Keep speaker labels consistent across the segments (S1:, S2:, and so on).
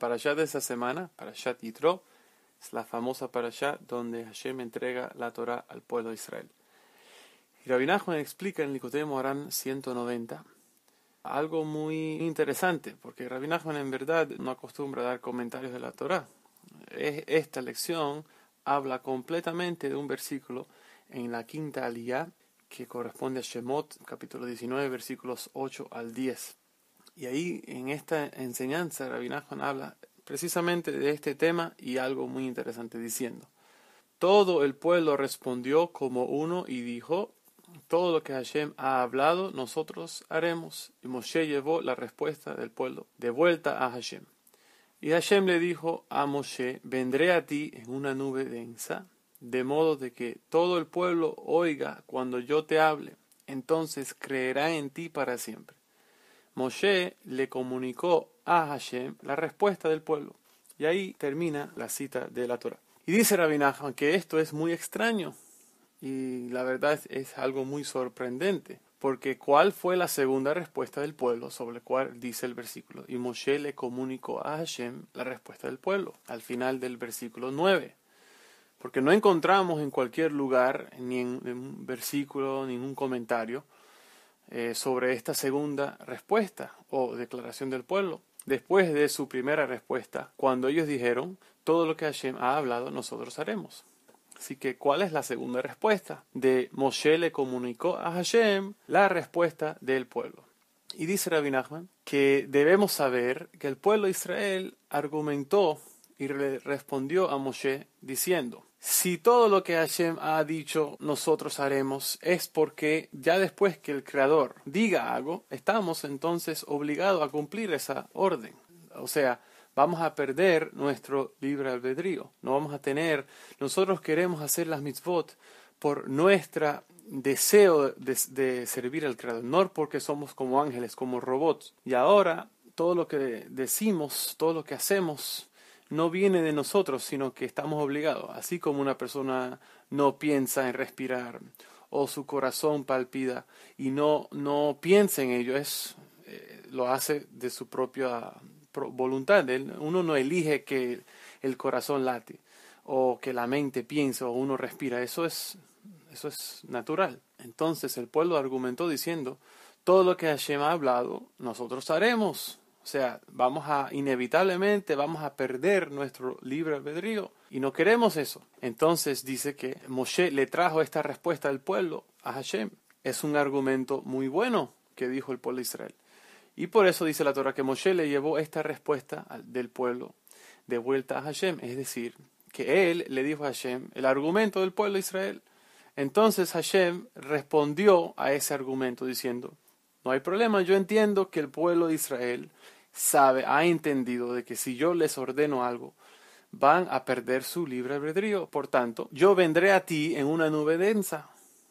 S1: La allá de esa semana, parashat Yitro, es la famosa parashá donde Hashem entrega la Torah al pueblo de Israel. Y Rabbi explica en Nicotemo Morán 190 algo muy interesante, porque Rabbi en verdad no acostumbra a dar comentarios de la Torah. Esta lección habla completamente de un versículo en la quinta aliyah que corresponde a Shemot, capítulo 19, versículos 8 al 10. Y ahí en esta enseñanza Rabinajman habla precisamente de este tema y algo muy interesante diciendo. Todo el pueblo respondió como uno y dijo, todo lo que Hashem ha hablado, nosotros haremos. Y Moshe llevó la respuesta del pueblo de vuelta a Hashem. Y Hashem le dijo a Moshe, vendré a ti en una nube densa, de modo de que todo el pueblo oiga cuando yo te hable, entonces creerá en ti para siempre. Moshe le comunicó a Hashem la respuesta del pueblo. Y ahí termina la cita de la Torah. Y dice Rabinaj, que esto es muy extraño y la verdad es, algo muy sorprendente, porque ¿cuál fue la segunda respuesta del pueblo sobre la cual dice el versículo? Y Moshe le comunicó a Hashem la respuesta del pueblo al final del versículo 9. Porque no encontramos en cualquier lugar, ni en, en un versículo, ni en un comentario, eh, sobre esta segunda respuesta o declaración del pueblo. Después de su primera respuesta, cuando ellos dijeron, todo lo que Hashem ha hablado, nosotros haremos. Así que, ¿cuál es la segunda respuesta? De Moshe le comunicó a Hashem la respuesta del pueblo. Y dice Rabbi Nachman que debemos saber que el pueblo de Israel argumentó y respondió a Moshe diciendo, si todo lo que Hashem ha dicho nosotros haremos es porque ya después que el Creador diga algo, estamos entonces obligados a cumplir esa orden. O sea, vamos a perder nuestro libre albedrío. No vamos a tener, nosotros queremos hacer las mitzvot por nuestro deseo de, de servir al Creador, no porque somos como ángeles, como robots. Y ahora todo lo que decimos, todo lo que hacemos, no viene de nosotros, sino que estamos obligados. Así como una persona no piensa en respirar o su corazón palpita y no, no piensa en ello, es, eh, lo hace de su propia voluntad. Uno no elige que el corazón late o que la mente piense, o uno respira. Eso es, eso es natural. Entonces el pueblo argumentó diciendo, todo lo que Hashem ha hablado, nosotros haremos. O sea, vamos a inevitablemente vamos a perder nuestro libre albedrío y no queremos eso. Entonces dice que Moshe le trajo esta respuesta al pueblo a Hashem. Es un argumento muy bueno que dijo el pueblo de Israel. Y por eso dice la Torah que Moshe le llevó esta respuesta del pueblo de vuelta a Hashem. Es decir, que él le dijo a Hashem el argumento del pueblo de Israel. Entonces Hashem respondió a ese argumento diciendo, no hay problema, yo entiendo que el pueblo de Israel sabe, ha entendido de que si yo les ordeno algo, van a perder su libre albedrío. Por tanto, yo vendré a ti en una nube densa,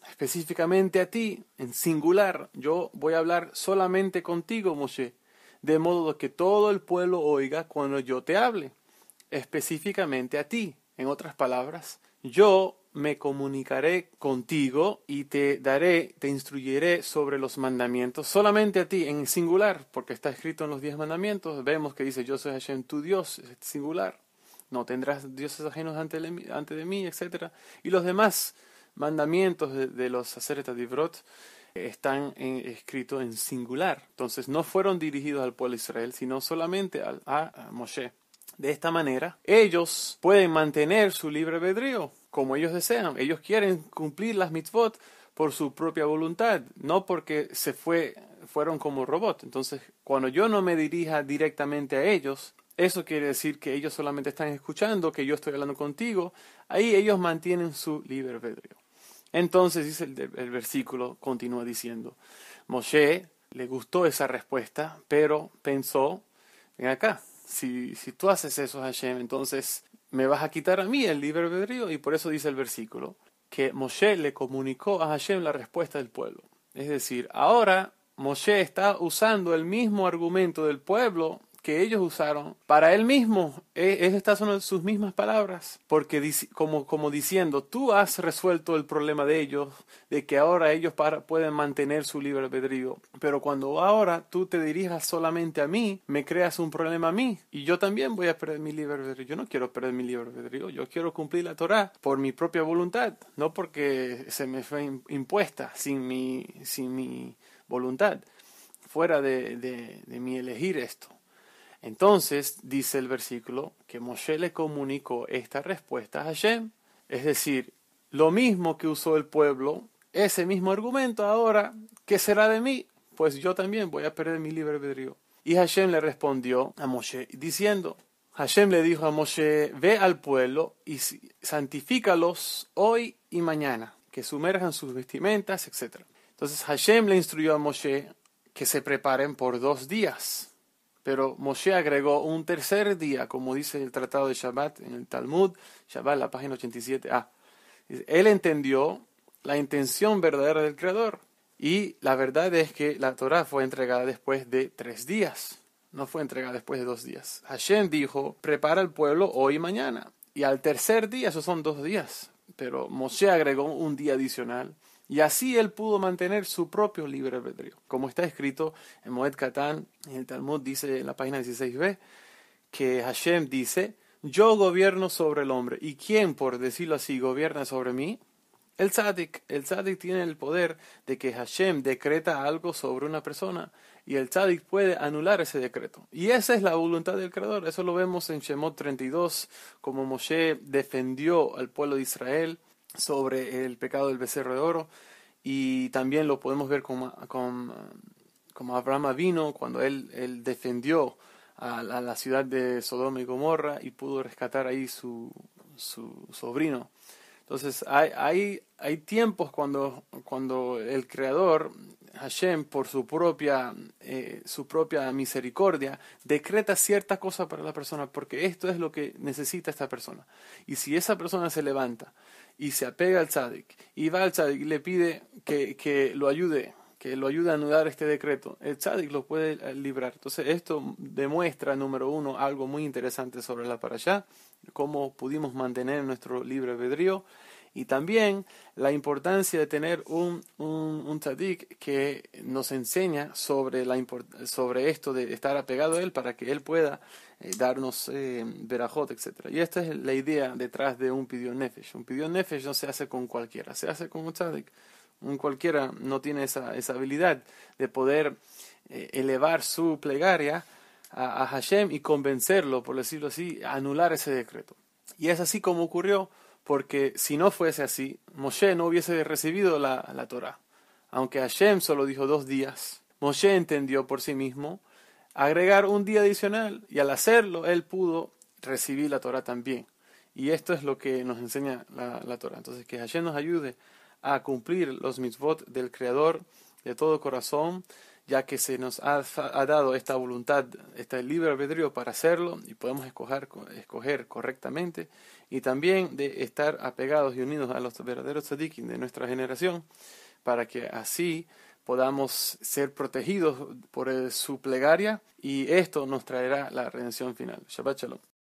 S1: específicamente a ti, en singular. Yo voy a hablar solamente contigo, Moshe, de modo que todo el pueblo oiga cuando yo te hable, específicamente a ti. En otras palabras, yo me comunicaré contigo y te daré, te instruiré sobre los mandamientos, solamente a ti, en singular, porque está escrito en los diez mandamientos, vemos que dice, yo soy Hashem, tu Dios, es singular, no tendrás dioses ajenos ante, ante de mí, etc. Y los demás mandamientos de, los sacerdotes de están escritos en singular, entonces no fueron dirigidos al pueblo de Israel, sino solamente a, a Moshe. De esta manera, ellos pueden mantener su libre albedrío como ellos desean. Ellos quieren cumplir las mitzvot por su propia voluntad, no porque se fue, fueron como robots. Entonces, cuando yo no me dirija directamente a ellos, eso quiere decir que ellos solamente están escuchando, que yo estoy hablando contigo, ahí ellos mantienen su libre albedrío. Entonces, dice el, versículo, continúa diciendo, Moshe le gustó esa respuesta, pero pensó, ven acá, si, si tú haces eso, Hashem, entonces me vas a quitar a mí el libre albedrío y por eso dice el versículo que Moshe le comunicó a Hashem la respuesta del pueblo. Es decir, ahora Moshe está usando el mismo argumento del pueblo que ellos usaron para él mismo. Él e, está son sus mismas palabras, porque como, diciendo, tú has resuelto el problema de ellos, de que ahora ellos pueden mantener su libre albedrío. Pero cuando ahora tú te dirijas solamente a mí, me creas un problema a mí y yo también voy a perder mi libre albedrío. Yo no quiero perder mi libre albedrío, yo quiero cumplir la Torah por mi propia voluntad, no porque se me fue impuesta sin mi, sin mi voluntad fuera de, de, mi elegir esto. Entonces dice el versículo que Moshe le comunicó esta respuesta a Hashem. Es decir, lo mismo que usó el pueblo, ese mismo argumento ahora, ¿qué será de mí? Pues yo también voy a perder mi libre albedrío. Y Hashem le respondió a Moshe diciendo, Hashem le dijo a Moshe, ve al pueblo y santifícalos hoy y mañana, que sumerjan sus vestimentas, etc. Entonces Hashem le instruyó a Moshe que se preparen por dos días pero Moshe agregó un tercer día, como dice el Tratado de Shabbat en el Talmud, Shabbat, la página 87a. Él entendió la intención verdadera del Creador. Y la verdad es que la Torah fue entregada después de tres días, no fue entregada después de dos días. Hashem dijo, prepara al pueblo hoy y mañana. Y al tercer día, esos son dos días, pero Moshe agregó un día adicional y así él pudo mantener su propio libre albedrío. Como está escrito en Moed Katan, en el Talmud, dice en la página 16b, que Hashem dice, yo gobierno sobre el hombre. ¿Y quién, por decirlo así, gobierna sobre mí? El tzadik. El tzadik tiene el poder de que Hashem decreta algo sobre una persona y el tzadik puede anular ese decreto. Y esa es la voluntad del Creador. Eso lo vemos en Shemot 32, como Moshe defendió al pueblo de Israel sobre el pecado del becerro de oro y también lo podemos ver como, como Abraham vino cuando él, él defendió a, la ciudad de Sodoma y Gomorra y pudo rescatar ahí su, su sobrino. Entonces hay, hay, hay tiempos cuando, cuando el Creador, Hashem, por su propia, eh, su propia misericordia, decreta cierta cosa para la persona, porque esto es lo que necesita esta persona. Y si esa persona se levanta y se apega al tzadik y va al tzadik y le pide que, que lo ayude, que lo ayude a anudar este decreto, el tzadik lo puede eh, librar. Entonces esto demuestra, número uno, algo muy interesante sobre la para allá, cómo pudimos mantener nuestro libre albedrío y también la importancia de tener un, un, tzadik que nos enseña sobre, esto de estar apegado a él para que él pueda eh, darnos eh, verajot, etc. Y esta es la idea detrás de un pidión nefesh. Un pidión nefesh no se hace con cualquiera, se hace con un tzadik. Un cualquiera no tiene esa, habilidad de poder eh, elevar su plegaria a, a Hashem y convencerlo, por decirlo así, a anular ese decreto. Y es así como ocurrió porque si no fuese así, Moshe no hubiese recibido la, la Torah. Aunque Hashem solo dijo dos días, Moshe entendió por sí mismo agregar un día adicional y al hacerlo él pudo recibir la Torah también. Y esto es lo que nos enseña la, la Torah. Entonces, que Hashem nos ayude a cumplir los mitzvot del Creador de todo corazón ya que se nos ha, dado esta voluntad, este libre albedrío para hacerlo y podemos escoger, escoger correctamente, y también de estar apegados y unidos a los verdaderos tzadikim de nuestra generación, para que así podamos ser protegidos por su plegaria y esto nos traerá la redención final. Shabbat Shalom.